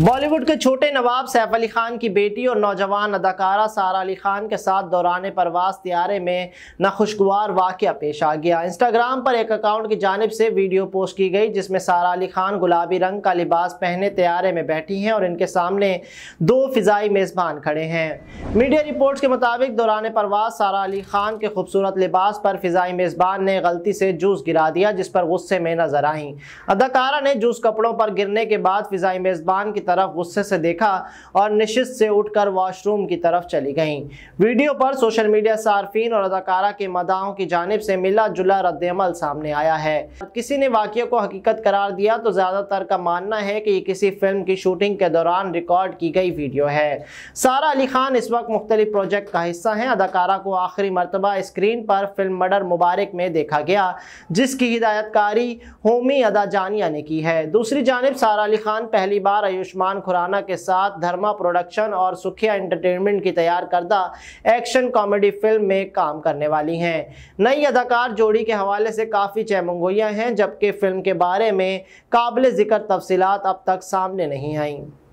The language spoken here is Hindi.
बॉलीवुड के छोटे नवाब सैफ अली खान की बेटी और नौजवान अदाकारा सारा अली खान के साथ दौरान परवाज तैयारे में नाखुशगवार वाक़ पेश आ गया इंस्टाग्राम पर एक अकाउंट की जानब से वीडियो पोस्ट की गई जिसमें सारा अली खान गुलाबी रंग का लिबास पहने तैयारे में बैठी हैं और इनके सामने दो फ़िज़ाई मेज़बान खड़े हैं मीडिया रिपोर्ट्स के मुताबिक दौरान परवाज सारा अली खान के खूबसूरत लिबास पर फ़िज़ाई मेज़बान ने गलती से जूस गिरा दिया जिस पर गुस्से में नजर आई अदाकारा ने जूस कपड़ों पर गिरने के बाद फ़िज़ाई मेज़बान की तरफ गुस्से से देखा और निश्चित से उठकर वॉशरूम की तरफ चली गईं वीडियो पर सोशल मीडिया सार्फिन और अदाकारा के मदाओं की जानब से मिला जुला रद्दमल सामने आया है किसी ने वाक्य को हकीकत करार दिया तो ज़्यादातर का मानना है कि ये किसी फिल्म की शूटिंग के दौरान रिकॉर्ड की गई वीडियो है सारा अली खान इस वक्त मुख्तलिफ प्रोजेक्ट का हिस्सा है अदाकारा को आखिरी मरतबा स्क्रीन पर फिल्म मर्डर मुबारक में देखा गया जिसकी हिदायतकारी होमी अदा जानिया ने की है दूसरी जानब सारा अली खान पहली बार आयुष्मान आयुष्मान खुराना के साथ धर्मा प्रोडक्शन और सुखिया एंटरटेनमेंट की तैयार करदा एक्शन कॉमेडी फिल्म में काम करने वाली हैं नई अदाकार जोड़ी के हवाले से काफ़ी चैमंगोइयाँ हैं जबकि फिल्म के बारे में काबिल ज़िक्र तफसीत अब तक सामने नहीं आईं